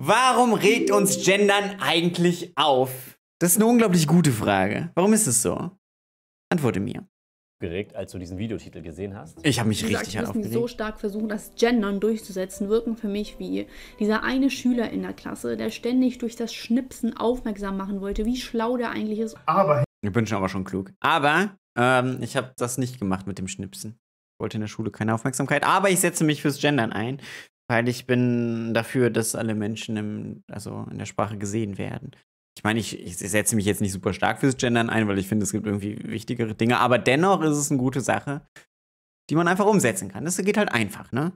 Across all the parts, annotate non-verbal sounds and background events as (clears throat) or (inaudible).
Warum regt uns Gendern eigentlich auf? Das ist eine unglaublich gute Frage. Warum ist es so? Antworte mir. Geregt, als du diesen Videotitel gesehen hast? Ich habe mich Diese richtig Aktivisten, aufgeregt. so stark versuchen, das Gendern durchzusetzen, wirken für mich wie dieser eine Schüler in der Klasse, der ständig durch das Schnipsen aufmerksam machen wollte, wie schlau der eigentlich ist. Aber ich bin schon aber schon klug. Aber ähm, ich habe das nicht gemacht mit dem Schnipsen. Ich wollte in der Schule keine Aufmerksamkeit, aber ich setze mich fürs Gendern ein weil ich bin dafür, dass alle Menschen im, also in der Sprache gesehen werden. Ich meine, ich, ich setze mich jetzt nicht super stark fürs Gendern ein, weil ich finde, es gibt irgendwie wichtigere Dinge, aber dennoch ist es eine gute Sache, die man einfach umsetzen kann. Das geht halt einfach, ne?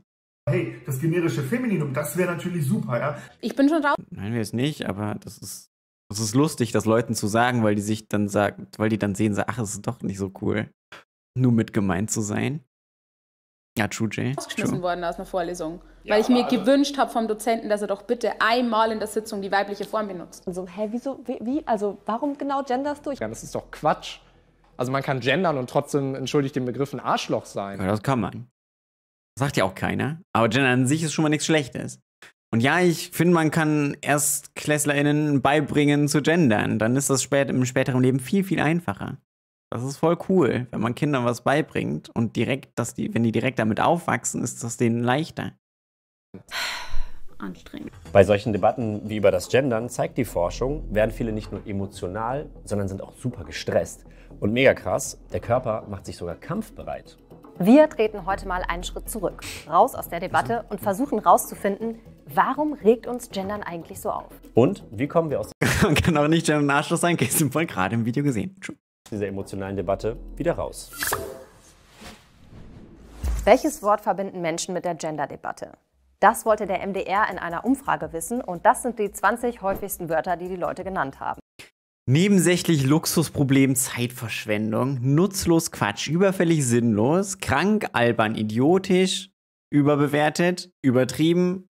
Hey, das generische Femininum, das wäre natürlich super, ja? Ich bin schon drauf. Nein, wir es nicht, aber das ist, das ist lustig, das Leuten zu sagen, weil die sich dann sagen, weil die dann sehen, ach, es ist doch nicht so cool, nur mit gemeint zu sein. Ja, True Jay. Ausgeschmissen true. worden aus einer Vorlesung. Ja, weil ich mir also gewünscht habe vom Dozenten, dass er doch bitte einmal in der Sitzung die weibliche Form benutzt. Und so, hä, wieso, wie, also warum genau genderst du? Ja, das ist doch Quatsch. Also man kann gendern und trotzdem, entschuldigt den Begriff, ein Arschloch sein. Ja, das kann man. sagt ja auch keiner. Aber Gender an sich ist schon mal nichts Schlechtes. Und ja, ich finde, man kann ErstklässlerInnen beibringen zu gendern. Dann ist das spät, im späteren Leben viel, viel einfacher. Das ist voll cool, wenn man Kindern was beibringt und direkt, dass die, wenn die direkt damit aufwachsen, ist das denen leichter. Anstrengend. Bei solchen Debatten wie über das Gendern zeigt die Forschung, werden viele nicht nur emotional, sondern sind auch super gestresst. Und mega krass, der Körper macht sich sogar kampfbereit. Wir treten heute mal einen Schritt zurück, raus aus der Debatte und versuchen rauszufinden, warum regt uns Gendern eigentlich so auf? Und wie kommen wir aus. (laughs) Man kann auch nicht Gendern nachschluss sein, Käse voll gerade im Video gesehen. True dieser emotionalen Debatte wieder raus. Welches Wort verbinden Menschen mit der Gender-Debatte? Das wollte der MDR in einer Umfrage wissen und das sind die 20 häufigsten Wörter, die die Leute genannt haben. Nebensächlich Luxusproblem, Zeitverschwendung, nutzlos Quatsch, überfällig sinnlos, krank, albern, idiotisch, überbewertet, übertrieben,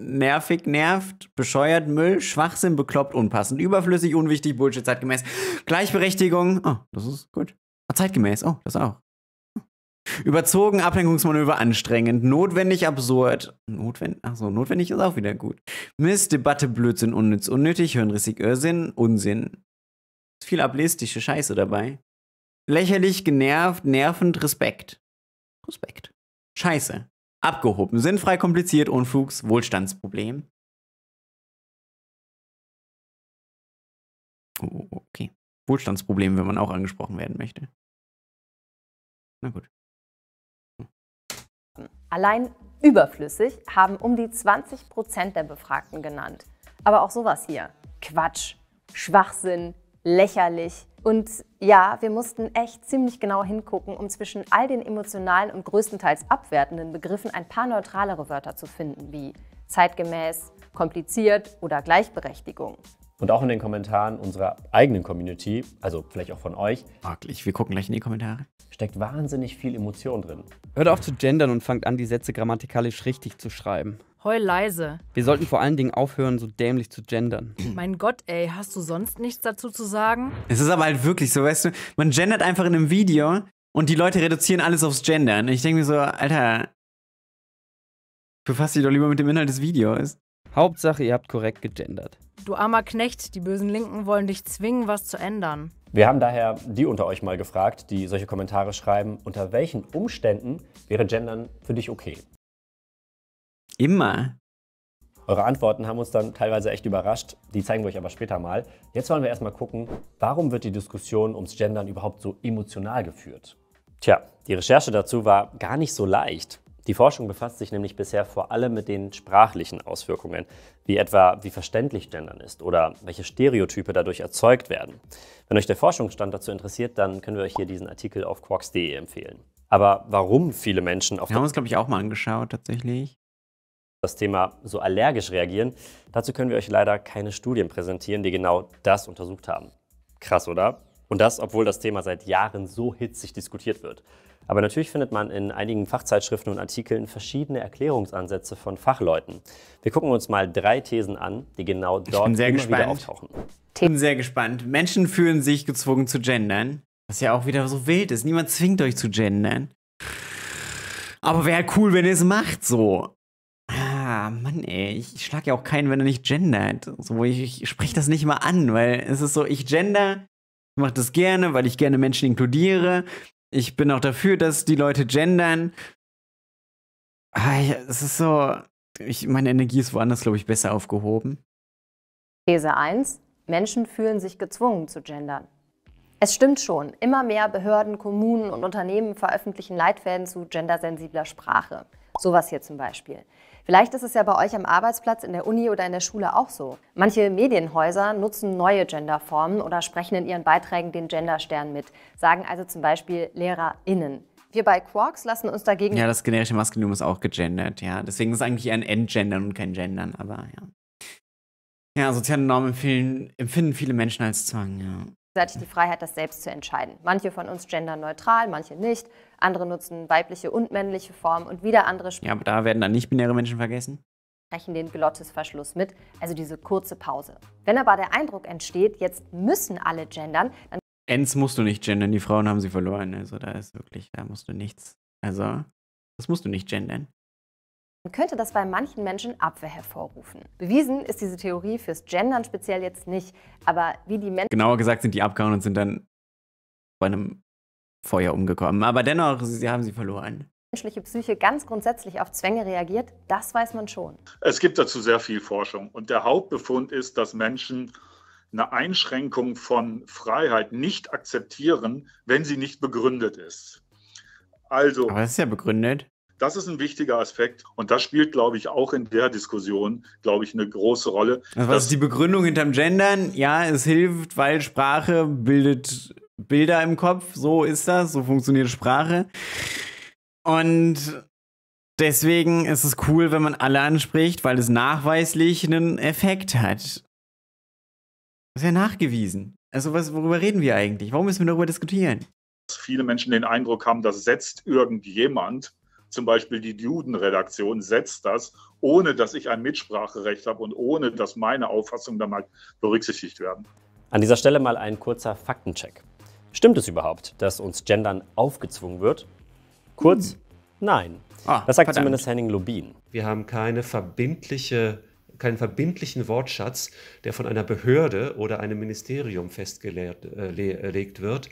nervig, nervt, bescheuert, Müll, Schwachsinn, bekloppt, unpassend, überflüssig, unwichtig, Bullshit, zeitgemäß, Gleichberechtigung. Oh, das ist gut. Ah, zeitgemäß. Oh, das auch. Hm. Überzogen, Ablenkungsmanöver anstrengend, notwendig, absurd. Notwendig, ach so, notwendig ist auch wieder gut. Mist, Debatte, Blödsinn, unnütz, unnötig, hirnrissig, Irrsinn, Unsinn. Ist viel ablistische Scheiße dabei. Lächerlich, genervt, nervend, Respekt. Respekt. Scheiße. Abgehoben. Sinnfrei, kompliziert, Unfugs, Wohlstandsproblem. Oh, okay. Wohlstandsproblem, wenn man auch angesprochen werden möchte. Na gut. Allein überflüssig haben um die 20 Prozent der Befragten genannt. Aber auch sowas hier. Quatsch, Schwachsinn, lächerlich, und ja, wir mussten echt ziemlich genau hingucken, um zwischen all den emotionalen und größtenteils abwertenden Begriffen ein paar neutralere Wörter zu finden, wie zeitgemäß, kompliziert oder Gleichberechtigung und auch in den Kommentaren unserer eigenen Community, also vielleicht auch von euch. Wirklich, wir gucken gleich in die Kommentare. Steckt wahnsinnig viel Emotion drin. Hört auf zu gendern und fangt an, die Sätze grammatikalisch richtig zu schreiben. Heul leise. Wir sollten vor allen Dingen aufhören, so dämlich zu gendern. (clears throat) Mein Gott, ey, hast du sonst nichts dazu zu sagen? Es ist aber halt wirklich so, weißt du, man gendert einfach in einem Video und die Leute reduzieren alles aufs Gendern. Ich denke mir so, Alter, befasst dich doch lieber mit dem Inhalt des Videos. Hauptsache, ihr habt korrekt gegendert. Du armer Knecht, die bösen Linken wollen dich zwingen, was zu ändern. Wir haben daher die unter euch mal gefragt, die solche Kommentare schreiben, unter welchen Umständen wäre Gendern für dich okay? Immer. Eure Antworten haben uns dann teilweise echt überrascht, die zeigen wir euch aber später mal. Jetzt wollen wir erstmal gucken, warum wird die Diskussion ums Gendern überhaupt so emotional geführt? Tja, die Recherche dazu war gar nicht so leicht. Die Forschung befasst sich nämlich bisher vor allem mit den sprachlichen Auswirkungen, wie etwa wie verständlich Gendern ist oder welche Stereotype dadurch erzeugt werden. Wenn euch der Forschungsstand dazu interessiert, dann können wir euch hier diesen Artikel auf quarks.de empfehlen. Aber warum viele Menschen auf Wir haben uns, glaube ich, auch mal angeschaut tatsächlich. Das Thema so allergisch reagieren, dazu können wir euch leider keine Studien präsentieren, die genau das untersucht haben. Krass, oder? Und das, obwohl das Thema seit Jahren so hitzig diskutiert wird. Aber natürlich findet man in einigen Fachzeitschriften und Artikeln verschiedene Erklärungsansätze von Fachleuten. Wir gucken uns mal drei Thesen an, die genau dort immer gespannt. wieder auftauchen. Ich bin sehr gespannt. Menschen fühlen sich gezwungen zu gendern, was ja auch wieder so wild ist. Niemand zwingt euch zu gendern. Aber wäre cool, wenn ihr es macht, so. Ah, Mann, ey, ich schlag ja auch keinen, wenn er nicht gendert. So, ich, ich spreche das nicht mal an, weil es ist so, ich gender, ich mache das gerne, weil ich gerne Menschen inkludiere. Ich bin auch dafür, dass die Leute gendern. Es ist so, ich, meine Energie ist woanders, glaube ich, besser aufgehoben. These 1. Menschen fühlen sich gezwungen zu gendern. Es stimmt schon, immer mehr Behörden, Kommunen und Unternehmen veröffentlichen Leitfäden zu gendersensibler Sprache. Sowas hier zum Beispiel. Vielleicht ist es ja bei euch am Arbeitsplatz, in der Uni oder in der Schule auch so. Manche Medienhäuser nutzen neue Genderformen oder sprechen in ihren Beiträgen den Genderstern mit, sagen also zum Beispiel LehrerInnen. Wir bei Quarks lassen uns dagegen. Ja, das generische Maskulinum ist auch gegendert, ja. Deswegen ist es eigentlich eher ein Entgendern und kein Gendern, aber ja. Ja, soziale Normen empfinden, empfinden viele Menschen als Zwang, ja. Seit ich die Freiheit, das selbst zu entscheiden. Manche von uns gendern neutral, manche nicht andere nutzen weibliche und männliche Formen und wieder andere. Sp ja, aber da werden dann nicht-binäre Menschen vergessen? Sprechen den Glottisverschluss mit, also diese kurze Pause. Wenn aber der Eindruck entsteht, jetzt müssen alle gendern, dann. Ends musst du nicht gendern, die Frauen haben sie verloren. Also da ist wirklich, da musst du nichts. Also, das musst du nicht gendern könnte das bei manchen Menschen Abwehr hervorrufen. Bewiesen ist diese Theorie fürs Gendern speziell jetzt nicht, aber wie die Menschen... Genauer gesagt sind die abgehauen und sind dann bei einem Feuer umgekommen. Aber dennoch, sie haben sie verloren menschliche Psyche ganz grundsätzlich auf Zwänge reagiert, das weiß man schon. Es gibt dazu sehr viel Forschung. Und der Hauptbefund ist, dass Menschen eine Einschränkung von Freiheit nicht akzeptieren, wenn sie nicht begründet ist. Also. Aber das ist ja begründet. Das ist ein wichtiger Aspekt und das spielt, glaube ich, auch in der Diskussion, glaube ich, eine große Rolle. Also was ist die Begründung hinterm Gendern? Ja, es hilft, weil Sprache bildet Bilder im Kopf, so ist das, so funktioniert Sprache. Und deswegen ist es cool, wenn man alle anspricht, weil es nachweislich einen Effekt hat. Das ist ja nachgewiesen. Also was, worüber reden wir eigentlich? Warum müssen wir darüber diskutieren? Dass viele Menschen den Eindruck haben, das setzt irgendjemand, zum Beispiel die Judenredaktion setzt das, ohne dass ich ein Mitspracherecht habe und ohne dass meine Auffassungen dann mal berücksichtigt werden. An dieser Stelle mal ein kurzer Faktencheck. Stimmt es überhaupt, dass uns Gendern aufgezwungen wird? Kurz, hm. nein. Ah, das sagt verdammt. zumindest Henning Lubin. Wir haben keine verbindliche keinen verbindlichen Wortschatz, der von einer Behörde oder einem Ministerium festgelegt äh, äh, wird.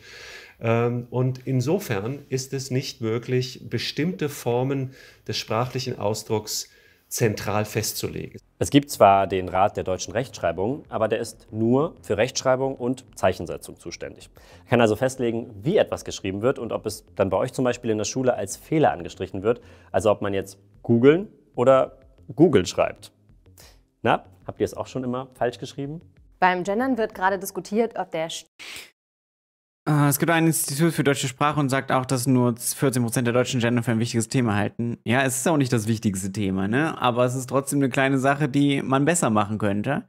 Ähm, und insofern ist es nicht möglich, bestimmte Formen des sprachlichen Ausdrucks zu zentral festzulegen. Es gibt zwar den Rat der deutschen Rechtschreibung, aber der ist nur für Rechtschreibung und Zeichensetzung zuständig. Er kann also festlegen, wie etwas geschrieben wird und ob es dann bei euch zum Beispiel in der Schule als Fehler angestrichen wird, also ob man jetzt googeln oder Google schreibt. Na, habt ihr es auch schon immer falsch geschrieben? Beim Gendern wird gerade diskutiert, ob der St äh, es gibt ein Institut für deutsche Sprache und sagt auch, dass nur 14% der Deutschen Gender für ein wichtiges Thema halten. Ja, es ist auch nicht das wichtigste Thema, ne? Aber es ist trotzdem eine kleine Sache, die man besser machen könnte.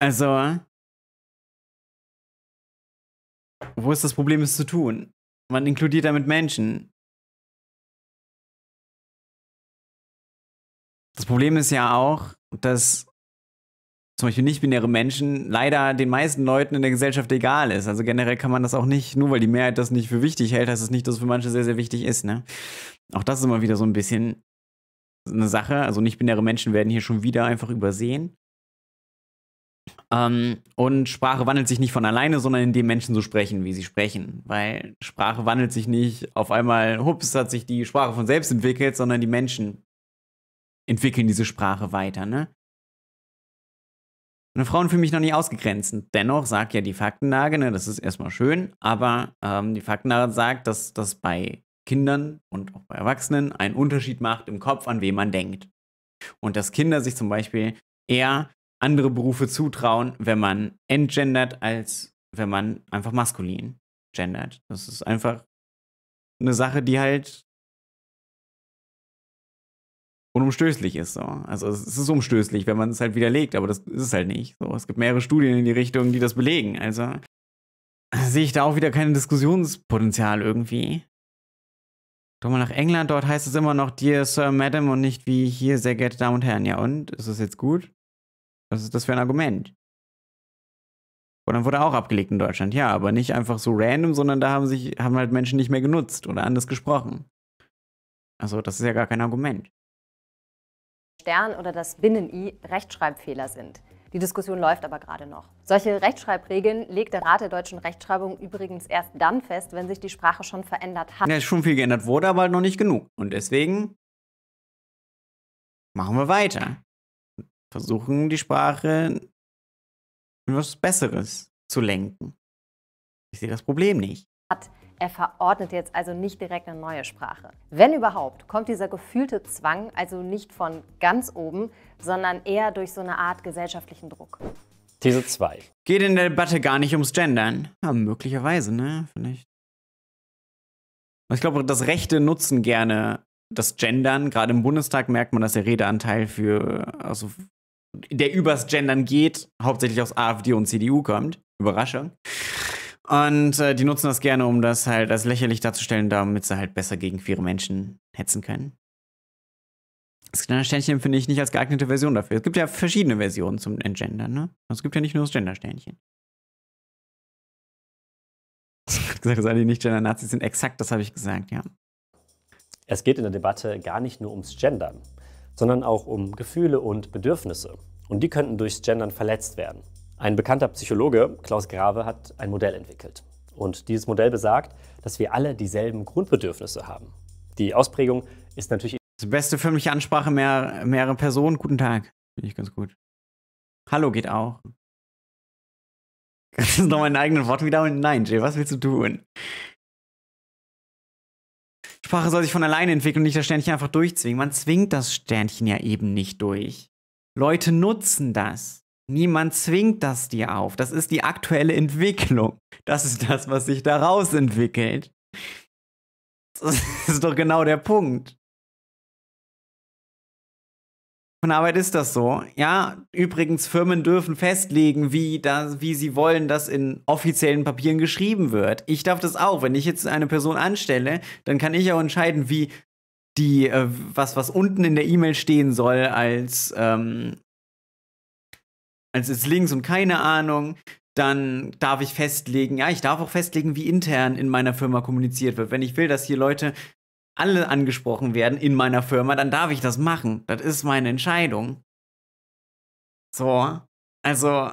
Also, wo ist das Problem, es zu tun? Man inkludiert damit Menschen. Das Problem ist ja auch, dass zum Beispiel nicht-binäre Menschen leider den meisten Leuten in der Gesellschaft egal ist. Also generell kann man das auch nicht, nur weil die Mehrheit das nicht für wichtig hält, heißt es das nicht, dass es für manche sehr, sehr wichtig ist. Ne? Auch das ist immer wieder so ein bisschen eine Sache. Also nicht-binäre Menschen werden hier schon wieder einfach übersehen. Ähm, und Sprache wandelt sich nicht von alleine, sondern indem Menschen so sprechen, wie sie sprechen. Weil Sprache wandelt sich nicht auf einmal, hups, hat sich die Sprache von selbst entwickelt, sondern die Menschen entwickeln diese Sprache weiter. Ne? Und Frauen fühlen mich noch nicht ausgegrenzt. dennoch sagt ja die Faktenlage, ne, das ist erstmal schön, aber ähm, die Faktenlage sagt, dass das bei Kindern und auch bei Erwachsenen einen Unterschied macht im Kopf, an wen man denkt. Und dass Kinder sich zum Beispiel eher andere Berufe zutrauen, wenn man entgendert, als wenn man einfach maskulin gendert. Das ist einfach eine Sache, die halt unumstößlich ist. So. Also es ist umstößlich, wenn man es halt widerlegt, aber das ist es halt nicht. So, es gibt mehrere Studien in die Richtung, die das belegen. Also sehe ich da auch wieder kein Diskussionspotenzial irgendwie. Doch mal nach England, dort heißt es immer noch Dear Sir, Madam und nicht wie hier, sehr geehrte Damen und Herren. Ja und? Ist das jetzt gut? Was ist das für ein Argument? Und dann wurde auch abgelegt in Deutschland. Ja, aber nicht einfach so random, sondern da haben sich, haben halt Menschen nicht mehr genutzt oder anders gesprochen. Also, das ist ja gar kein Argument. Stern oder das Binnen-I Rechtschreibfehler sind. Die Diskussion läuft aber gerade noch. Solche Rechtschreibregeln legt der Rat der deutschen Rechtschreibung übrigens erst dann fest, wenn sich die Sprache schon verändert hat. Ja, schon viel geändert wurde, aber halt noch nicht genug. Und deswegen machen wir weiter. Versuchen die Sprache in was Besseres zu lenken. Ich sehe das Problem nicht. Hat. Er verordnet jetzt also nicht direkt eine neue Sprache. Wenn überhaupt, kommt dieser gefühlte Zwang also nicht von ganz oben, sondern eher durch so eine Art gesellschaftlichen Druck. These 2. Geht in der Debatte gar nicht ums Gendern. Ja, möglicherweise, ne? Vielleicht. Ich glaube, das Rechte nutzen gerne das Gendern. Gerade im Bundestag merkt man, dass der Redeanteil für, also der übers Gendern geht, hauptsächlich aus AfD und CDU kommt. Überraschung. Und äh, die nutzen das gerne, um das halt als lächerlich darzustellen, damit sie halt besser gegen queere Menschen hetzen können. Das Gendersternchen finde ich nicht als geeignete Version dafür. Es gibt ja verschiedene Versionen zum Entgendern, ne? Also es gibt ja nicht nur das Gendersternchen. (laughs) Ich habe gesagt, dass alle, nicht Gender-Nazis sind, exakt das habe ich gesagt, ja. Es geht in der Debatte gar nicht nur ums Gendern, sondern auch um Gefühle und Bedürfnisse. Und die könnten durchs Gendern verletzt werden. Ein bekannter Psychologe, Klaus Grave, hat ein Modell entwickelt. Und dieses Modell besagt, dass wir alle dieselben Grundbedürfnisse haben. Die Ausprägung ist natürlich. Das beste für mich Ansprache mehr, mehrere Personen. Guten Tag. Finde ich ganz gut. Hallo geht auch. Kannst du noch meinen eigenen Wort wiederholen? Nein, Jay, was willst du tun? Sprache soll sich von alleine entwickeln und nicht das Sternchen einfach durchzwingen. Man zwingt das Sternchen ja eben nicht durch. Leute nutzen das. Niemand zwingt das dir auf. Das ist die aktuelle Entwicklung. Das ist das, was sich daraus entwickelt. Das ist doch genau der Punkt. Von Arbeit ist das so. Ja, übrigens, Firmen dürfen festlegen, wie, das, wie sie wollen, dass in offiziellen Papieren geschrieben wird. Ich darf das auch. Wenn ich jetzt eine Person anstelle, dann kann ich auch entscheiden, wie die, äh, was, was unten in der E-Mail stehen soll als, ähm, als ist links und keine Ahnung. Dann darf ich festlegen, ja, ich darf auch festlegen, wie intern in meiner Firma kommuniziert wird. Wenn ich will, dass hier Leute alle angesprochen werden in meiner Firma, dann darf ich das machen. Das ist meine Entscheidung. So, also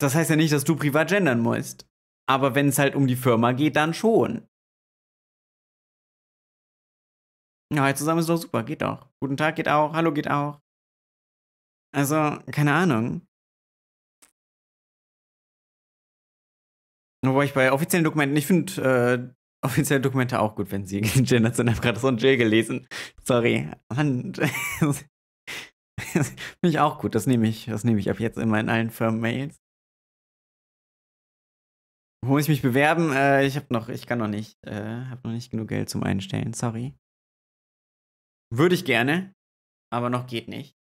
das heißt ja nicht, dass du privat gendern musst. Aber wenn es halt um die Firma geht, dann schon. Ja, halt zusammen ist doch super, geht auch. Guten Tag geht auch, hallo geht auch. Also, keine Ahnung. Wobei ich bei offiziellen Dokumenten, ich finde äh, offizielle Dokumente auch gut, wenn sie gegendert (laughs) sind. Ich habe gerade so ein J gelesen. Sorry. Mann. (laughs) Finde ich auch gut. Das nehme ich, das ich ab jetzt immer in allen Firmen-Mails. Wo muss ich mich bewerben? Äh, ich habe noch, ich kann noch nicht, äh, habe noch nicht genug Geld zum Einstellen. Sorry. Würde ich gerne, aber noch geht nicht.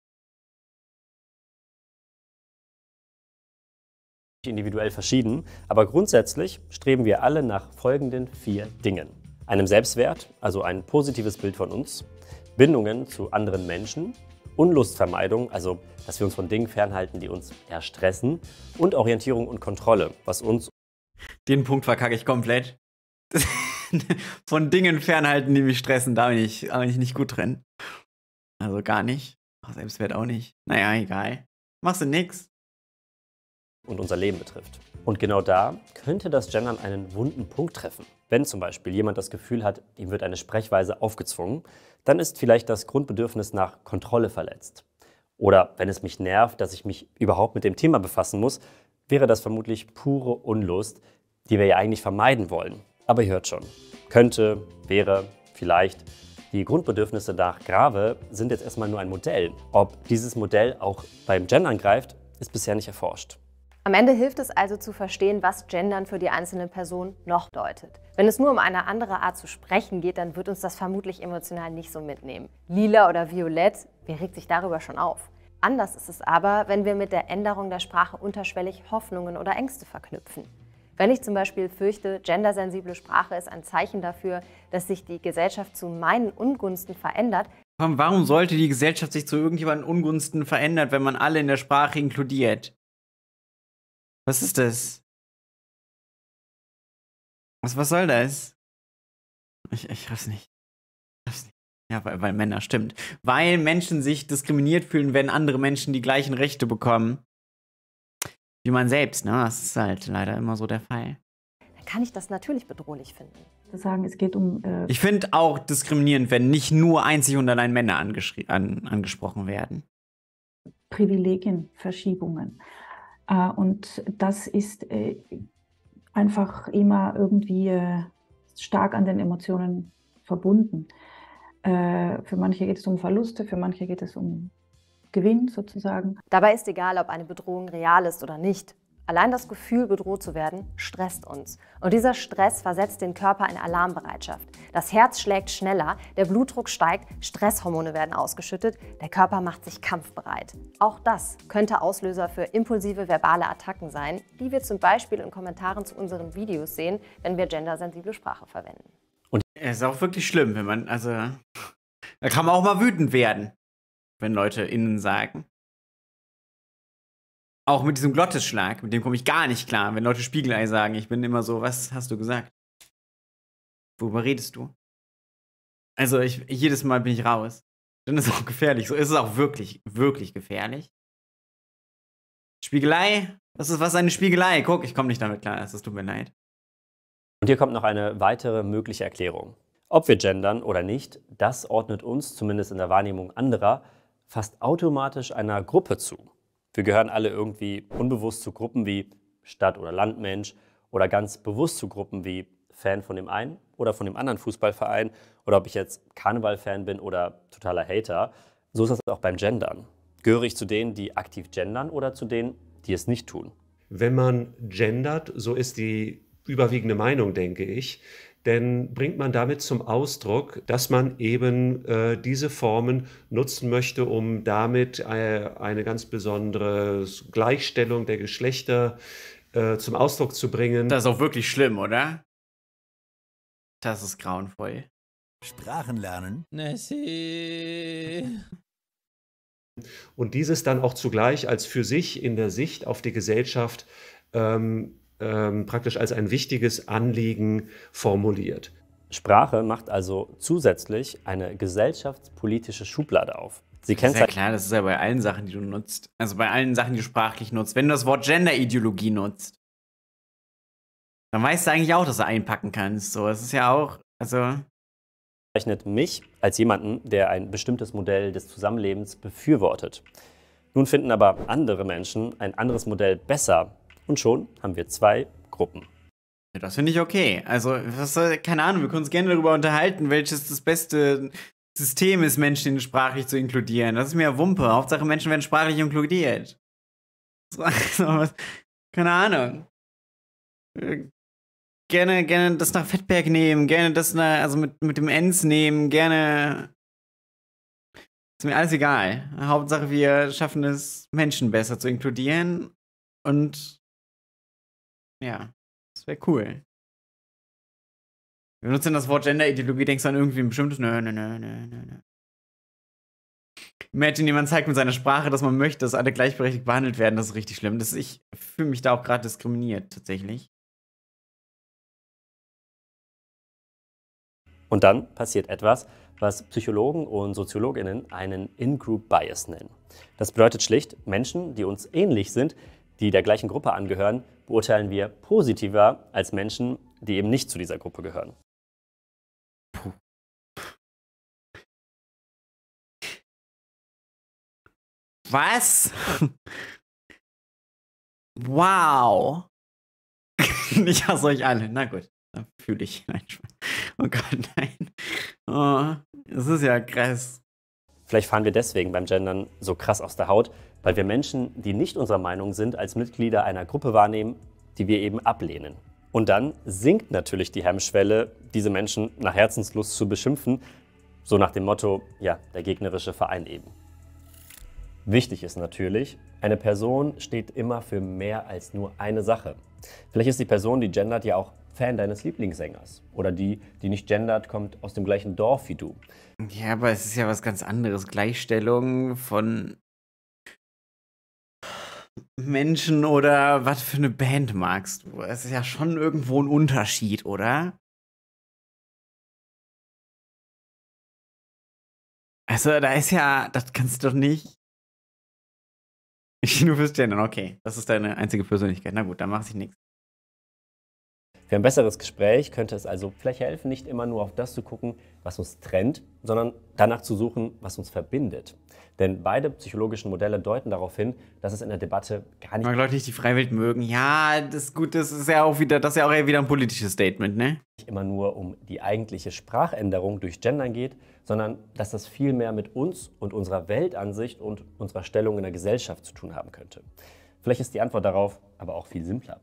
individuell verschieden, aber grundsätzlich streben wir alle nach folgenden vier Dingen. Einem Selbstwert, also ein positives Bild von uns, Bindungen zu anderen Menschen, Unlustvermeidung, also dass wir uns von Dingen fernhalten, die uns eher stressen, und Orientierung und Kontrolle, was uns... Den Punkt verkacke ich komplett. (laughs) von Dingen fernhalten, die mich stressen, da bin ich, da bin ich nicht gut drin. Also gar nicht. Selbstwert auch nicht. Naja, egal. Machst du nichts und unser Leben betrifft. Und genau da könnte das Gendern einen wunden Punkt treffen. Wenn zum Beispiel jemand das Gefühl hat, ihm wird eine Sprechweise aufgezwungen, dann ist vielleicht das Grundbedürfnis nach Kontrolle verletzt. Oder wenn es mich nervt, dass ich mich überhaupt mit dem Thema befassen muss, wäre das vermutlich pure Unlust, die wir ja eigentlich vermeiden wollen. Aber ihr hört schon, könnte, wäre, vielleicht. Die Grundbedürfnisse nach Grave sind jetzt erstmal nur ein Modell. Ob dieses Modell auch beim Gendern greift, ist bisher nicht erforscht. Am Ende hilft es also zu verstehen, was Gendern für die einzelne Person noch deutet. Wenn es nur um eine andere Art zu sprechen geht, dann wird uns das vermutlich emotional nicht so mitnehmen. Lila oder Violett, wer regt sich darüber schon auf? Anders ist es aber, wenn wir mit der Änderung der Sprache unterschwellig Hoffnungen oder Ängste verknüpfen. Wenn ich zum Beispiel fürchte, gendersensible Sprache ist ein Zeichen dafür, dass sich die Gesellschaft zu meinen Ungunsten verändert, Warum sollte die Gesellschaft sich zu irgendjemandem Ungunsten verändern, wenn man alle in der Sprache inkludiert? Was ist das? Was, was soll das? Ich, ich raff's nicht. Ja, weil, weil Männer, stimmt. Weil Menschen sich diskriminiert fühlen, wenn andere Menschen die gleichen Rechte bekommen. Wie man selbst, ne? Das ist halt leider immer so der Fall. Dann kann ich das natürlich bedrohlich finden. Sagen, es geht um. Äh ich finde auch diskriminierend, wenn nicht nur einzig und allein Männer an, angesprochen werden. Privilegienverschiebungen. Äh, und das ist äh, einfach immer irgendwie äh, stark an den Emotionen verbunden. für manche geht es um Verluste, für manche geht es um Gewinn sozusagen. Dabei ist egal, ob eine Bedrohung real ist oder nicht. Allein das Gefühl, bedroht zu werden, stresst uns. Und dieser Stress versetzt den Körper in Alarmbereitschaft. Das Herz schlägt schneller, der Blutdruck steigt, Stresshormone werden ausgeschüttet, der Körper macht sich kampfbereit. Auch das könnte Auslöser für impulsive verbale Attacken sein, die wir zum Beispiel in Kommentaren zu unseren Videos sehen, wenn wir gendersensible Sprache verwenden. Und es ist auch wirklich schlimm, wenn man, also, da kann man auch mal wütend werden, wenn Leute innen sagen, auch mit diesem Glottisschlag, mit dem komme ich gar nicht klar, wenn Leute Spiegelei sagen. Ich bin immer so, was hast du gesagt? Worüber redest du? Also ich, jedes Mal bin ich raus. Dann ist es auch gefährlich. So ist es auch wirklich, wirklich gefährlich. Spiegelei? Was ist was eine Spiegelei? Guck, ich komme nicht damit klar. Es tut mir leid. Und hier kommt noch eine weitere mögliche Erklärung. Ob wir gendern oder nicht, das ordnet uns, zumindest in der Wahrnehmung anderer, fast automatisch einer Gruppe zu. Wir gehören alle irgendwie unbewusst zu Gruppen wie Stadt- oder Landmensch oder ganz bewusst zu Gruppen wie Fan von dem einen oder von dem anderen Fußballverein oder ob ich jetzt Karneval-Fan bin oder totaler Hater. So ist das auch beim Gendern. Gehöre ich zu denen, die aktiv gendern oder zu denen, die es nicht tun? Wenn man gendert, so ist die überwiegende Meinung, denke ich, denn bringt man damit zum Ausdruck, dass man eben äh, diese Formen nutzen möchte, um damit eine, äh, eine ganz besondere Gleichstellung der Geschlechter äh, zum Ausdruck zu bringen. Das ist auch wirklich schlimm, oder? Das ist grauenvoll. Sprachen lernen. Nessie. Und dieses dann auch zugleich als für sich in der Sicht auf die Gesellschaft ähm, ähm, praktisch als ein wichtiges Anliegen formuliert. Sprache macht also zusätzlich eine gesellschaftspolitische Schublade auf. Sie kennt ja klar, das ist ja bei allen Sachen, die du nutzt. Also bei allen Sachen, die du sprachlich nutzt. Wenn du das Wort Genderideologie nutzt, dann weißt du eigentlich auch, dass du einpacken kannst. So, es ist ja auch, also bezeichnet mich als jemanden, der ein bestimmtes Modell des Zusammenlebens befürwortet. Nun finden aber andere Menschen ein anderes Modell besser und schon haben wir zwei Gruppen. Das finde ich okay. Also, was, keine Ahnung, wir können uns gerne darüber unterhalten, welches das beste System ist, Menschen sprachlich zu inkludieren. Das ist mir ja Wumpe. Hauptsache, Menschen werden sprachlich inkludiert. also, (laughs) was, keine Ahnung. Äh, gerne, gerne das nach Fettberg nehmen, gerne das nach, also mit, mit dem Enz nehmen, gerne. Ist mir alles egal. Hauptsache, wir schaffen es, Menschen besser zu inkludieren und ja, das wäre cool. Wir benutzen das Wort Gender-Ideologie, denkst du an irgendwie ein bestimmtes? Nö, nö, nö, nö, nö. Imagine, jemand zeigt mit seiner Sprache, dass man möchte, dass alle gleichberechtigt behandelt werden. Das ist richtig schlimm. Das, ich fühle mich da auch gerade diskriminiert, tatsächlich. Und dann passiert etwas, was Psychologen und Soziologinnen einen In-Group-Bias nennen. Das bedeutet schlicht, Menschen, die uns ähnlich sind, die der gleichen Gruppe angehören, beurteilen wir positiver als Menschen, die eben nicht zu dieser Gruppe gehören. Puh. Was? Wow. (laughs) ich hasse euch alle. Na gut, da fühle ich. Nein, oh Gott, nein. Oh, das ist ja krass. Vielleicht fahren wir deswegen beim Gendern so krass aus der Haut, weil wir Menschen, die nicht unserer Meinung sind, als Mitglieder einer Gruppe wahrnehmen, die wir eben ablehnen. Und dann sinkt natürlich die Hemmschwelle, diese Menschen nach Herzenslust zu beschimpfen, so nach dem Motto, ja, der gegnerische Verein eben. Wichtig ist natürlich, eine Person steht immer für mehr als nur eine Sache. Vielleicht ist die Person, die gendert, ja auch Fan deines Lieblingssängers. Oder die, die nicht gendert, kommt aus dem gleichen Dorf wie du. Ja, aber es ist ja was ganz anderes. Gleichstellung von Menschen oder was für eine Band magst du? Es ist ja schon irgendwo ein Unterschied, oder? Also, da ist ja, das kannst du doch nicht. Ich nur fürs Gendern, okay. Das ist deine einzige Persönlichkeit. Na gut, dann mach ich nichts. Für ein besseres Gespräch könnte es also vielleicht helfen, nicht immer nur auf das zu gucken, was uns trennt, sondern danach zu suchen, was uns verbindet. Denn beide psychologischen Modelle deuten darauf hin, dass es in der Debatte gar nicht. Mag Leute nicht die Freiwillig mögen. Ja, das Gute ist ja auch wieder, das ist ja auch wieder ein politisches Statement, ne? Immer nur um die eigentliche Sprachänderung durch Gendern geht, sondern dass das viel mehr mit uns und unserer Weltansicht und unserer Stellung in der Gesellschaft zu tun haben könnte. Vielleicht ist die Antwort darauf aber auch viel simpler.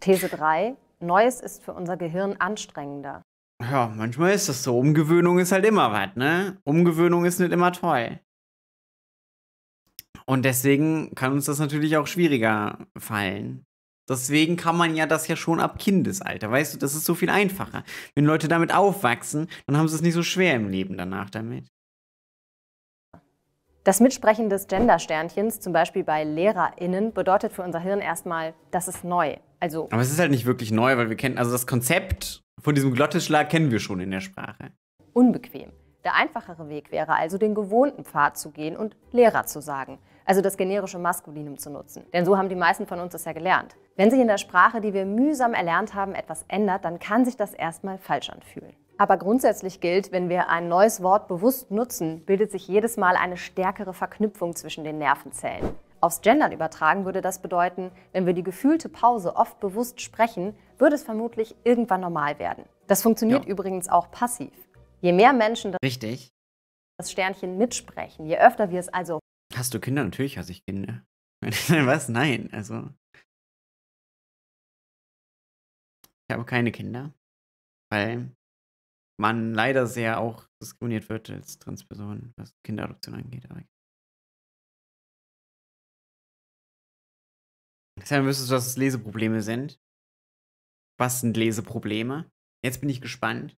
These 3. Neues ist für unser Gehirn anstrengender. Ja, manchmal ist das so. Umgewöhnung ist halt immer was, ne? Umgewöhnung ist nicht immer toll. Und deswegen kann uns das natürlich auch schwieriger fallen. Deswegen kann man ja das ja schon ab Kindesalter, weißt du, das ist so viel einfacher. Wenn Leute damit aufwachsen, dann haben sie es nicht so schwer im Leben danach damit. Das Mitsprechen des Gender-Sternchens, zum Beispiel bei LehrerInnen, bedeutet für unser Hirn erstmal, das ist neu. Also Aber es ist halt nicht wirklich neu, weil wir kennen, also das Konzept von diesem Glottisschlag kennen wir schon in der Sprache. Unbequem. Der einfachere Weg wäre also, den gewohnten Pfad zu gehen und Lehrer zu sagen, also das generische Maskulinum zu nutzen. Denn so haben die meisten von uns das ja gelernt. Wenn sich in der Sprache, die wir mühsam erlernt haben, etwas ändert, dann kann sich das erstmal falsch anfühlen. Aber grundsätzlich gilt, wenn wir ein neues Wort bewusst nutzen, bildet sich jedes Mal eine stärkere Verknüpfung zwischen den Nervenzellen. Aufs Gendern übertragen würde das bedeuten, wenn wir die gefühlte Pause oft bewusst sprechen, würde es vermutlich irgendwann normal werden. Das funktioniert ja. übrigens auch passiv. Je mehr Menschen das, Richtig. das Sternchen mitsprechen, je öfter wir es also. Hast du Kinder? Natürlich hast ich Kinder. (laughs) Was? Nein, also. Ich habe keine Kinder, weil man leider sehr auch diskriminiert wird als Transperson, was Kinderadoption angeht. Deshalb wüsstest du, dass es Leseprobleme sind. Was sind Leseprobleme? Jetzt bin ich gespannt.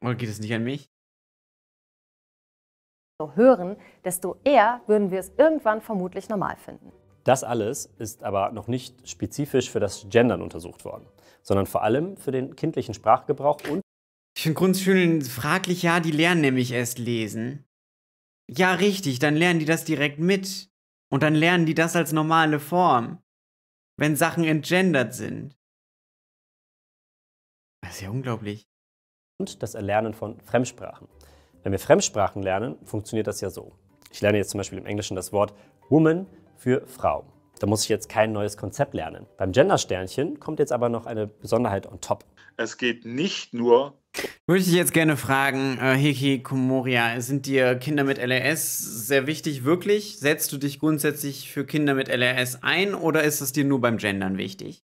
Oder geht es nicht an mich? So hören, desto eher würden wir es irgendwann vermutlich normal finden. Das alles ist aber noch nicht spezifisch für das Gendern untersucht worden, sondern vor allem für den kindlichen Sprachgebrauch und ich finde Grundschulen fraglich, ja, die lernen nämlich erst lesen. Ja, richtig, dann lernen die das direkt mit. Und dann lernen die das als normale Form. Wenn Sachen entgendert sind. Das ist ja unglaublich. Und das Erlernen von Fremdsprachen. Wenn wir Fremdsprachen lernen, funktioniert das ja so. Ich lerne jetzt zum Beispiel im Englischen das Wort Woman für Frau. Da muss ich jetzt kein neues Konzept lernen. Beim Gender-Sternchen kommt jetzt aber noch eine Besonderheit on top. Es geht nicht nur. Würde ich jetzt gerne fragen, äh, Hiki Komoria, sind dir Kinder mit LRS sehr wichtig wirklich? Setzt du dich grundsätzlich für Kinder mit LRS ein oder ist es dir nur beim Gendern wichtig?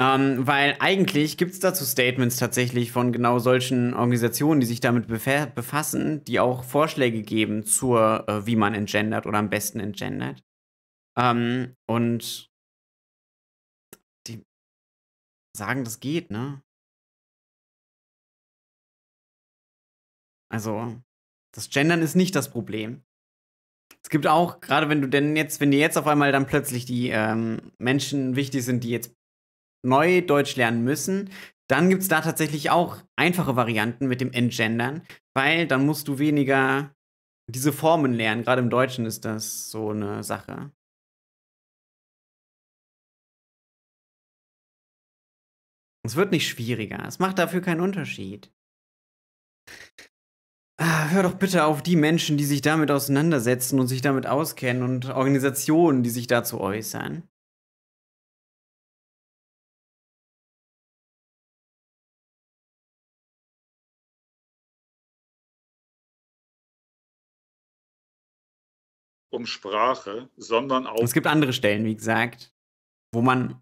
Ähm, weil eigentlich gibt es dazu Statements tatsächlich von genau solchen Organisationen, die sich damit befassen, die auch Vorschläge geben zur, äh, wie man entgendert oder am besten entgendert. Ähm, und die sagen, das geht, ne? Also, das Gendern ist nicht das Problem. Es gibt auch, gerade wenn du denn jetzt, wenn dir jetzt auf einmal dann plötzlich die ähm, Menschen wichtig sind, die jetzt neu Deutsch lernen müssen, dann gibt es da tatsächlich auch einfache Varianten mit dem Entgendern, weil dann musst du weniger diese Formen lernen. Gerade im Deutschen ist das so eine Sache. Es wird nicht schwieriger. Es macht dafür keinen Unterschied. Ah, hör doch bitte auf die Menschen, die sich damit auseinandersetzen und sich damit auskennen und Organisationen, die sich dazu äußern. Um Sprache, sondern auch. Es gibt andere Stellen, wie gesagt, wo man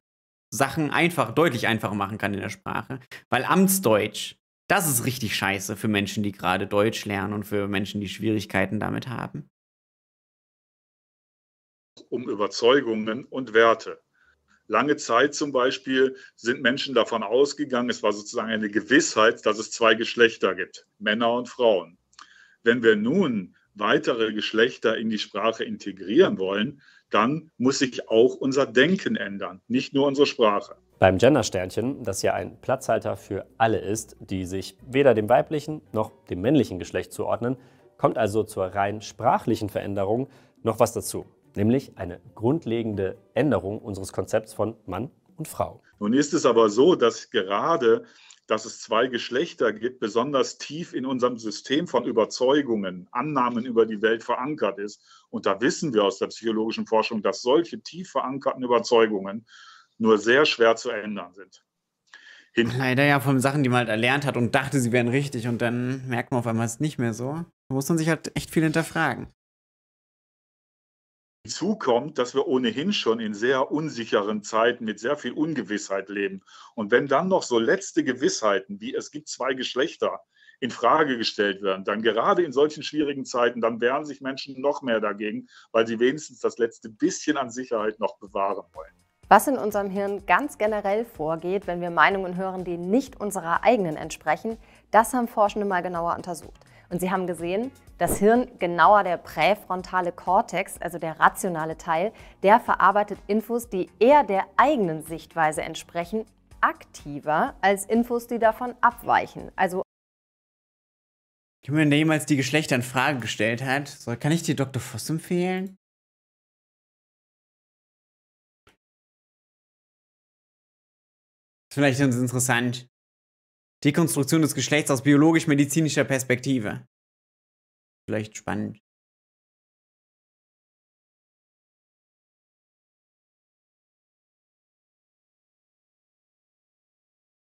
Sachen einfach, deutlich einfacher machen kann in der Sprache. Weil Amtsdeutsch, das ist richtig scheiße für Menschen, die gerade Deutsch lernen und für Menschen, die Schwierigkeiten damit haben. Um Überzeugungen und Werte. Lange Zeit zum Beispiel sind Menschen davon ausgegangen, es war sozusagen eine Gewissheit, dass es zwei Geschlechter gibt, Männer und Frauen. Wenn wir nun weitere Geschlechter in die Sprache integrieren wollen, dann muss sich auch unser Denken ändern, nicht nur unsere Sprache. Beim Gendersternchen, das ja ein Platzhalter für alle ist, die sich weder dem weiblichen noch dem männlichen Geschlecht zuordnen, kommt also zur rein sprachlichen Veränderung noch was dazu, nämlich eine grundlegende Änderung unseres Konzepts von Mann und Frau. Nun ist es aber so, dass gerade dass es zwei Geschlechter gibt, besonders tief in unserem System von Überzeugungen, Annahmen über die Welt verankert ist. Und da wissen wir aus der psychologischen Forschung, dass solche tief verankerten Überzeugungen nur sehr schwer zu ändern sind. Hin Leider ja von Sachen, die man halt erlernt hat und dachte, sie wären richtig und dann merkt man auf einmal es nicht mehr so. Da muss man sich halt echt viel hinterfragen. Hinzu kommt, dass wir ohnehin schon in sehr unsicheren Zeiten mit sehr viel Ungewissheit leben. Und wenn dann noch so letzte Gewissheiten wie es gibt zwei Geschlechter in Frage gestellt werden, dann gerade in solchen schwierigen Zeiten, dann wehren sich Menschen noch mehr dagegen, weil sie wenigstens das letzte bisschen an Sicherheit noch bewahren wollen. Was in unserem Hirn ganz generell vorgeht, wenn wir Meinungen hören, die nicht unserer eigenen entsprechen, das haben Forschende mal genauer untersucht. Und sie haben gesehen, das Hirn, genauer der präfrontale Kortex, also der rationale Teil, der verarbeitet Infos, die eher der eigenen Sichtweise entsprechen, aktiver als Infos, die davon abweichen. Also wenn der jemals die Geschlechter in Frage gestellt hat, so, kann ich dir Dr. Voss empfehlen? Vielleicht ist es interessant, Dekonstruktion des Geschlechts aus biologisch-medizinischer Perspektive. Vielleicht spannend.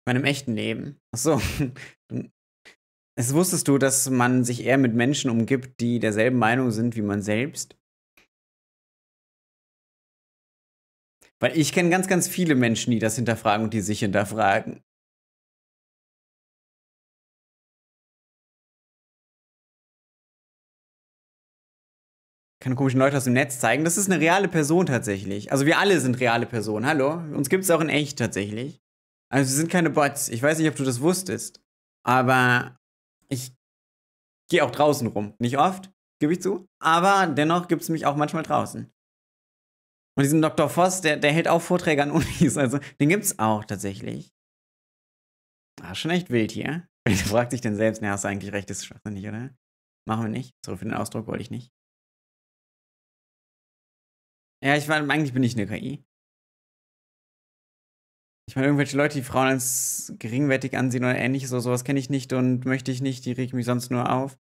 Bei einem echten Leben. Achso. (laughs) Es wusstest du, dass man sich eher mit Menschen umgibt, die derselben Meinung sind wie man selbst? Weil ich kenne ganz, ganz viele Menschen, die das hinterfragen und die sich hinterfragen. keine komischen Leute aus dem Netz zeigen. Das ist eine reale Person tatsächlich. Also wir alle sind reale Personen, hallo? Uns gibt es auch in echt tatsächlich. Also wir sind keine Bots. Ich weiß nicht, ob du das wusstest. Aber ich gehe auch draußen rum. Nicht oft, gebe ich zu. Aber dennoch gibt es mich auch manchmal draußen. Und diesen Dr. Voss, der, der hält auch Vorträge an Unis. Also den gibt es auch tatsächlich. Ah, schon echt wild hier. (laughs) Wer fragt sich denn selbst, ne, hast du eigentlich recht, das ist schwachsinnig, oder? Machen wir nicht. Zurück für den Ausdruck wollte ich nicht. Ja, ich meine, eigentlich bin ich eine KI. Ich meine, irgendwelche Leute, die Frauen als geringwertig ansehen oder ähnliches oder sowas, kenne ich nicht und möchte ich nicht, die regt mich sonst nur auf.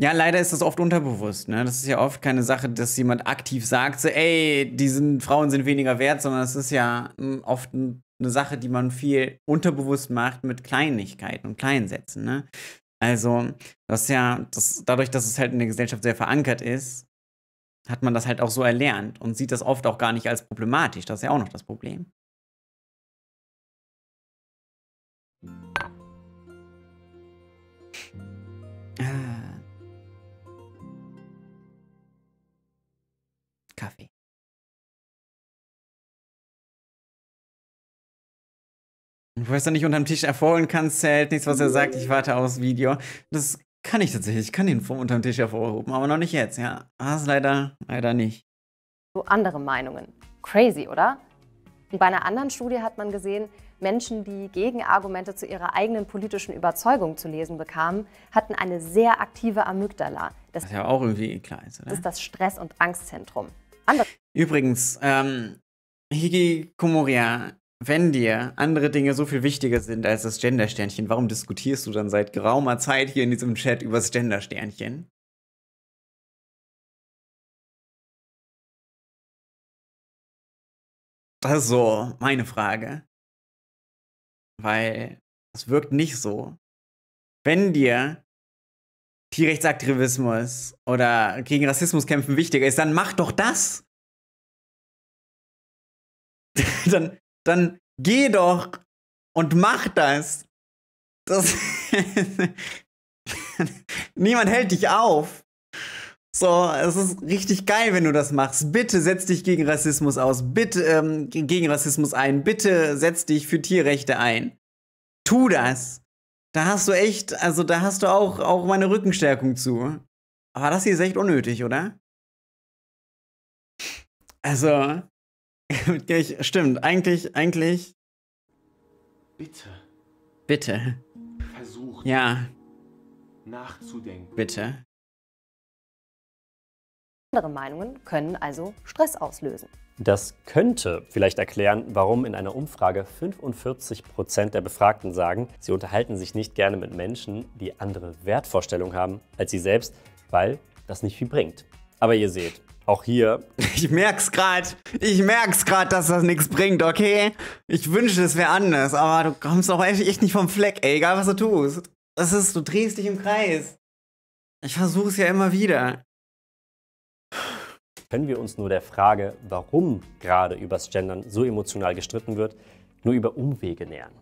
Ja, leider ist das oft unterbewusst. Ne? Das ist ja oft keine Sache, dass jemand aktiv sagt, so, ey, diese Frauen sind weniger wert, sondern es ist ja hm, oft eine Sache, die man viel unterbewusst macht mit Kleinigkeiten und Kleinsätzen. Ne? Also, das ja, das, dadurch, dass es halt in der Gesellschaft sehr verankert ist, hat man das halt auch so erlernt und sieht das oft auch gar nicht als problematisch. Das ist ja auch noch das Problem. Ah. Kaffee. Und wo es dann nicht unterm Tisch erfolgen kannst, zählt nichts, was er sagt. Ich warte aufs Video. Das kann ich tatsächlich. Ich kann den von unterm Tisch hervorhoben, aber noch nicht jetzt, ja. Das ah, leider, leider nicht. So andere Meinungen. Crazy, oder? Und bei einer anderen Studie hat man gesehen, Menschen, die Gegenargumente zu ihrer eigenen politischen Überzeugung zu lesen bekamen, hatten eine sehr aktive Amygdala. Das, ist ja auch irgendwie klar. Ist, oder? Das ist das Stress- und Angstzentrum. Andere Übrigens, ähm, Higi Komoria wenn dir andere Dinge so viel wichtiger sind als das Gendersternchen, warum diskutierst du dann seit geraumer Zeit hier in diesem Chat über das Gendersternchen? Das ist so meine Frage. Weil es wirkt nicht so. Wenn dir Tierrechtsaktivismus oder gegen Rassismus kämpfen wichtiger ist, dann mach doch das. (laughs) dann dann geh doch und mach das. das (laughs) Niemand hält dich auf. So, es ist richtig geil, wenn du das machst. Bitte setz dich gegen Rassismus aus. Bitte ähm, gegen Rassismus ein. Bitte setz dich für Tierrechte ein. Tu das. Da hast du echt, also da hast du auch, auch meine Rückenstärkung zu. Aber das hier ist echt unnötig, oder? Also, (laughs) Stimmt, eigentlich, eigentlich. Bitte. Bitte. Versucht. Ja. Nachzudenken. Bitte. Andere Meinungen können also Stress auslösen. Das könnte vielleicht erklären, warum in einer Umfrage 45 Prozent der Befragten sagen, sie unterhalten sich nicht gerne mit Menschen, die andere Wertvorstellungen haben als sie selbst, weil das nicht viel bringt. Aber ihr seht, auch hier. (laughs) Ich merk's grad. Ich merk's grad, dass das nichts bringt, okay? Ich wünschte, es wäre anders, aber du kommst auch echt nicht vom Fleck, ey, egal was du tust. Das ist, du drehst dich im Kreis. Ich versuch's ja immer wieder. Können wir uns nur der Frage, warum gerade übers Gendern so emotional gestritten wird, nur über Umwege nähern?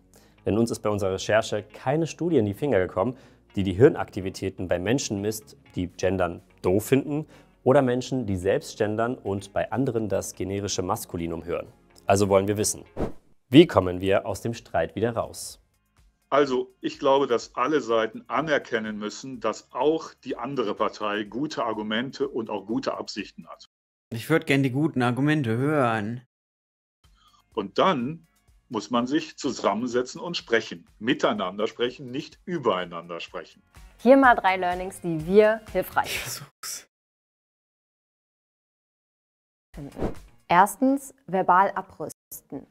Denn uns ist bei unserer Recherche keine Studie in die Finger gekommen, die die Hirnaktivitäten bei Menschen misst, die Gendern doof finden oder Menschen, die selbst gendern und bei anderen das generische Maskulinum hören. Also wollen wir wissen, wie kommen wir aus dem Streit wieder raus? Also, ich glaube, dass alle Seiten anerkennen müssen, dass auch die andere Partei gute Argumente und auch gute Absichten hat. Ich würde gern die guten Argumente hören. Und dann muss man sich zusammensetzen und sprechen. Miteinander sprechen, nicht übereinander sprechen. Hier mal drei Learnings, die wir hilfreich finden finden. Erstens, verbal abrüsten.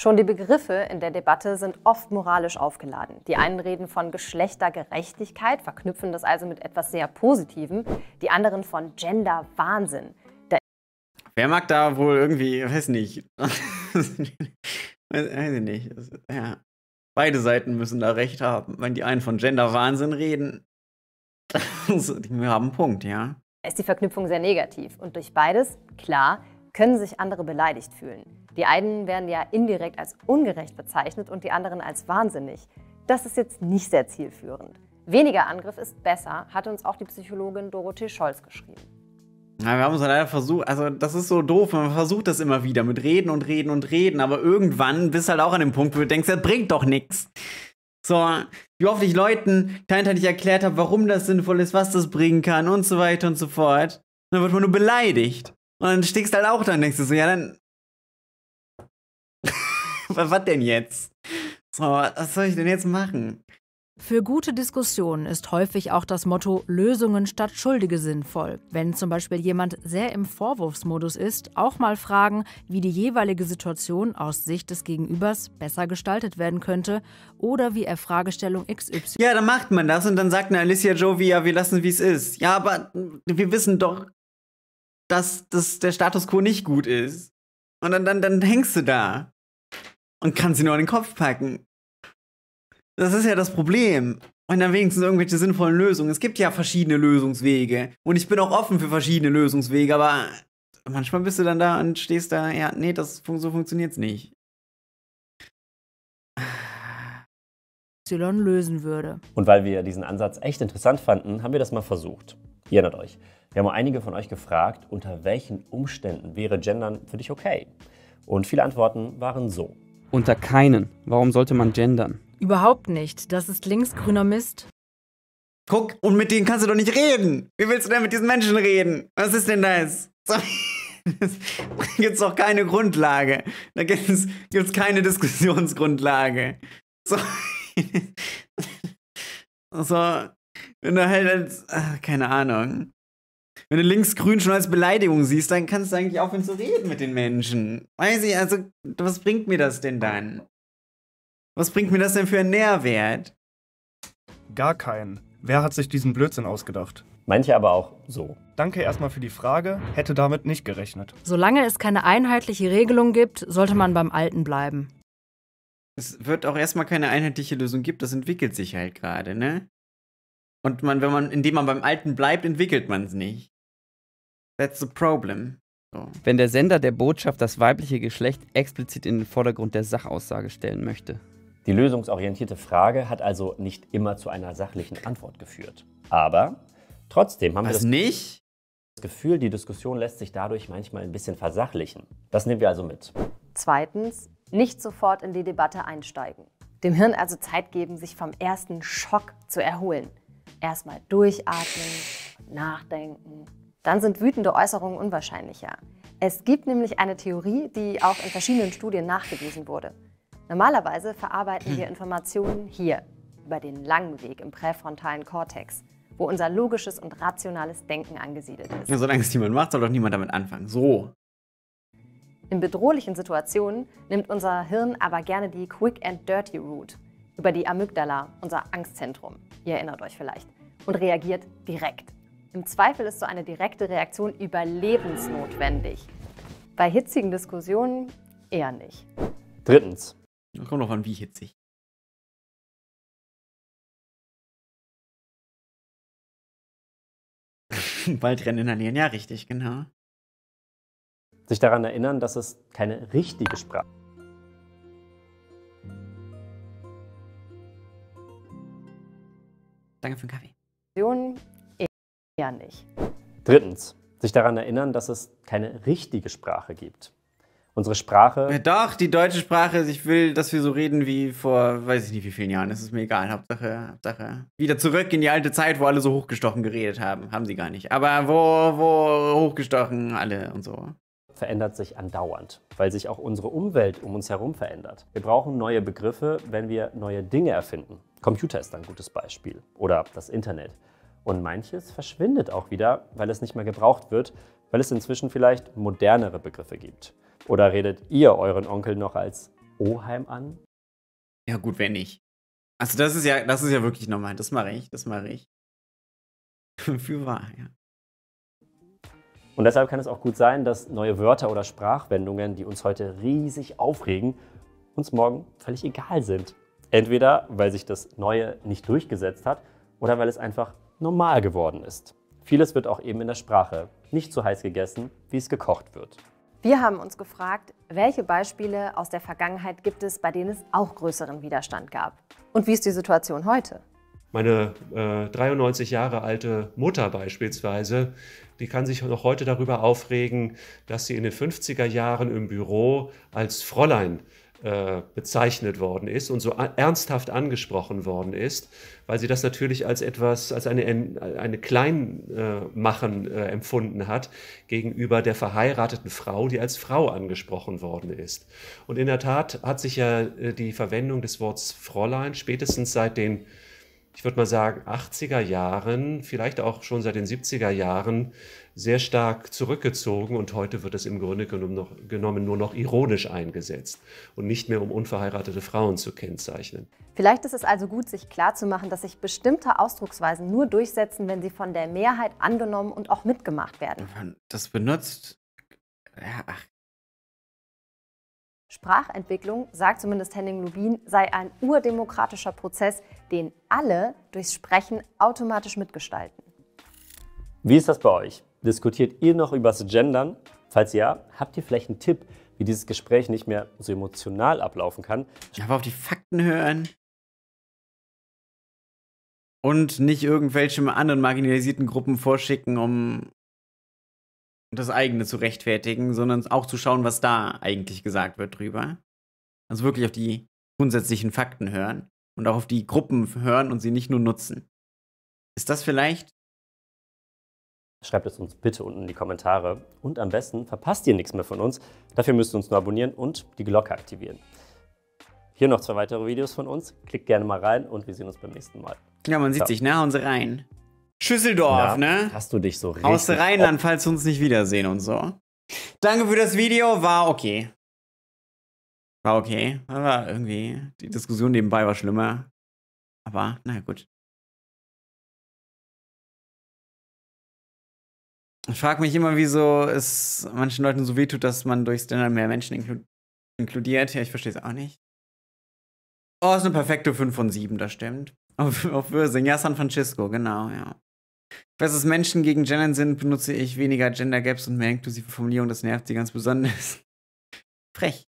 Schon die Begriffe in der Debatte sind oft moralisch aufgeladen. Die einen reden von Geschlechtergerechtigkeit, verknüpfen das also mit etwas sehr Positivem, die anderen von Gender-Wahnsinn. Wer mag da wohl irgendwie, weiß nicht. (laughs) weiß ich nicht. Ja. Beide Seiten müssen da recht haben. Wenn die einen von Gender-Wahnsinn reden, (laughs) die haben einen Punkt, ja ist die Verknüpfung sehr negativ. Und durch beides, klar, können sich andere beleidigt fühlen. Die einen werden ja indirekt als ungerecht bezeichnet und die anderen als wahnsinnig. Das ist jetzt nicht sehr zielführend. Weniger Angriff ist besser, hat uns auch die Psychologin Dorothee Scholz geschrieben. Ja, wir haben es leider versucht, also das ist so doof, man versucht das immer wieder mit Reden und Reden und Reden, aber irgendwann bist du halt auch an dem Punkt, wo du denkst, das bringt doch nichts. So, wie oft ich Leuten kleinteilig erklärt habe, warum das sinnvoll ist, was das bringen kann und so weiter und so fort. Und dann wird man nur beleidigt. Und dann stickst halt auch dann und denkst du so, ja, dann. (laughs) was denn jetzt? So, was soll ich denn jetzt machen? Für gute Diskussionen ist häufig auch das Motto Lösungen statt Schuldige sinnvoll. Wenn zum Beispiel jemand sehr im Vorwurfsmodus ist, auch mal fragen, wie die jeweilige Situation aus Sicht des Gegenübers besser gestaltet werden könnte oder wie er Fragestellung XY. Ja, dann macht man das und dann sagt eine Alicia Jovi, ja, wir lassen wie es ist. Ja, aber wir wissen doch, dass, dass der Status quo nicht gut ist. Und dann, dann, dann hängst du da und kannst sie nur an den Kopf packen. Das ist ja das Problem. Und dann wenigstens irgendwelche sinnvollen Lösungen. Es gibt ja verschiedene Lösungswege. Und ich bin auch offen für verschiedene Lösungswege, aber manchmal bist du dann da und stehst da, ja, nee, das fun so funktioniert's nicht. Y lösen würde. Und weil wir diesen Ansatz echt interessant fanden, haben wir das mal versucht. Ihr erinnert euch. Wir haben einige von euch gefragt, unter welchen Umständen wäre Gendern für dich okay? Und viele Antworten waren so. Unter keinen. Warum sollte man gendern? Überhaupt nicht. Das ist linksgrüner Mist. Guck, und mit denen kannst du doch nicht reden. Wie willst du denn mit diesen Menschen reden? Was ist denn das? Da gibt es doch keine Grundlage. Da gibt es keine Diskussionsgrundlage. So. so. Wenn du halt als, ach, keine Ahnung. Wenn du linksgrün schon als Beleidigung siehst, dann kannst du eigentlich aufhören zu reden mit den Menschen. Weiß ich, also, was bringt mir das denn dann? Was bringt mir das denn für einen Nährwert? Gar keinen. Wer hat sich diesen Blödsinn ausgedacht? Manche aber auch so. Danke erstmal für die Frage, hätte damit nicht gerechnet. Solange es keine einheitliche Regelung gibt, sollte man beim Alten bleiben. Es wird auch erstmal keine einheitliche Lösung geben, das entwickelt sich halt gerade, ne? Und man, wenn man, indem man beim Alten bleibt, entwickelt man es nicht. That's the problem. So. Wenn der Sender der Botschaft das weibliche Geschlecht explizit in den Vordergrund der Sachaussage stellen möchte. Die lösungsorientierte Frage hat also nicht immer zu einer sachlichen Antwort geführt. Aber trotzdem haben wir das, nicht? das Gefühl, die Diskussion lässt sich dadurch manchmal ein bisschen versachlichen. Das nehmen wir also mit. Zweitens, nicht sofort in die Debatte einsteigen. Dem Hirn also Zeit geben, sich vom ersten Schock zu erholen. Erstmal durchatmen, nachdenken. Dann sind wütende Äußerungen unwahrscheinlicher. Es gibt nämlich eine Theorie, die auch in verschiedenen Studien nachgewiesen wurde. Normalerweise verarbeiten hm. wir Informationen hier, über den langen Weg im präfrontalen Kortex, wo unser logisches und rationales Denken angesiedelt ist. Ja, solange es niemand macht, soll doch niemand damit anfangen. So. In bedrohlichen Situationen nimmt unser Hirn aber gerne die Quick and Dirty Route über die Amygdala, unser Angstzentrum, ihr erinnert euch vielleicht, und reagiert direkt. Im Zweifel ist so eine direkte Reaktion überlebensnotwendig. Bei hitzigen Diskussionen eher nicht. Drittens, das kommt auch an, wie hitzig. Waldrennen (laughs) inhalieren, ja, richtig, genau. Sich daran erinnern, dass es keine richtige Sprache ist. Danke für den Kaffee. Eher nicht. Drittens, sich daran erinnern, dass es keine richtige Sprache gibt unsere Sprache. Ja, doch, die deutsche Sprache. Ich will, dass wir so reden wie vor, weiß ich nicht, wie vielen Jahren. Das ist mir egal. Hauptsache, Hauptsache. Wieder zurück in die alte Zeit, wo alle so hochgestochen geredet haben. Haben sie gar nicht. Aber wo, wo hochgestochen alle und so. Verändert sich andauernd, weil sich auch unsere Umwelt um uns herum verändert. Wir brauchen neue Begriffe, wenn wir neue Dinge erfinden. Computer ist ein gutes Beispiel. Oder das Internet. Und manches verschwindet auch wieder, weil es nicht mehr gebraucht wird, weil es inzwischen vielleicht modernere Begriffe gibt. Oder redet ihr euren Onkel noch als Oheim an? Ja, gut, wenn nicht. Also das ist ja, das ist ja wirklich normal. Das mache ich, das mache ich. (laughs) Für wahr, ja. Und deshalb kann es auch gut sein, dass neue Wörter oder Sprachwendungen, die uns heute riesig aufregen, uns morgen völlig egal sind. Entweder weil sich das Neue nicht durchgesetzt hat oder weil es einfach normal geworden ist. Vieles wird auch eben in der Sprache nicht so heiß gegessen, wie es gekocht wird. Wir haben uns gefragt, welche Beispiele aus der Vergangenheit gibt es, bei denen es auch größeren Widerstand gab? Und wie ist die Situation heute? Meine äh, 93 Jahre alte Mutter beispielsweise, die kann sich noch heute darüber aufregen, dass sie in den 50er Jahren im Büro als Fräulein äh, bezeichnet worden ist und so ernsthaft angesprochen worden ist, weil sie das natürlich als etwas, als eine, eine Kleinmachen äh, äh, empfunden hat gegenüber der verheirateten Frau, die als Frau angesprochen worden ist. Und in der Tat hat sich ja die Verwendung des Wortes Fräulein spätestens seit den ich würde mal sagen, 80er Jahren, vielleicht auch schon seit den 70er Jahren, sehr stark zurückgezogen und heute wird es im Grunde genommen, noch, genommen nur noch ironisch eingesetzt und nicht mehr um unverheiratete Frauen zu kennzeichnen. Vielleicht ist es also gut, sich klarzumachen, dass sich bestimmte Ausdrucksweisen nur durchsetzen, wenn sie von der Mehrheit angenommen und auch mitgemacht werden. das benutzt. Ja, ach. Sprachentwicklung, sagt zumindest Henning Lubin, sei ein urdemokratischer Prozess, den alle durchs Sprechen automatisch mitgestalten. Wie ist das bei euch? Diskutiert ihr noch über das Gendern? Falls ja, habt ihr vielleicht einen Tipp, wie dieses Gespräch nicht mehr so emotional ablaufen kann? Einfach auf die Fakten hören. Und nicht irgendwelchen anderen marginalisierten Gruppen vorschicken, um das eigene zu rechtfertigen, sondern auch zu schauen, was da eigentlich gesagt wird drüber. Also wirklich auf die grundsätzlichen Fakten hören und auch auf die Gruppen hören und sie nicht nur nutzen. Ist das vielleicht Schreibt es uns bitte unten in die Kommentare. Und am besten verpasst ihr nichts mehr von uns. Dafür müsst ihr uns nur abonnieren und die Glocke aktivieren. Hier noch zwei weitere Videos von uns. Klickt gerne mal rein und wir sehen uns beim nächsten Mal. Ja, man sieht Ciao. sich, ne? Uns rein. Schüsseldorf, Na, ne? Hast du dich so richtig. Aus Rheinland, falls wir uns nicht wiedersehen und so. Danke für das Video, war okay. War okay. Aber irgendwie, die Diskussion nebenbei war schlimmer. Aber, na naja, gut. Ich frage mich immer, wieso es manchen Leuten so wehtut, dass man durch Standard mehr Menschen inkludiert. Ja, ich verstehe es auch nicht. Oh, ist eine perfekte 5 von 7, das stimmt. Auf, auf Würsing, ja, San Francisco, genau, ja. Falls es Menschen gegen Gender sind, benutze ich weniger Gender Gaps und mehr inklusive Formulierung. Das nervt sie ganz besonders. Frech.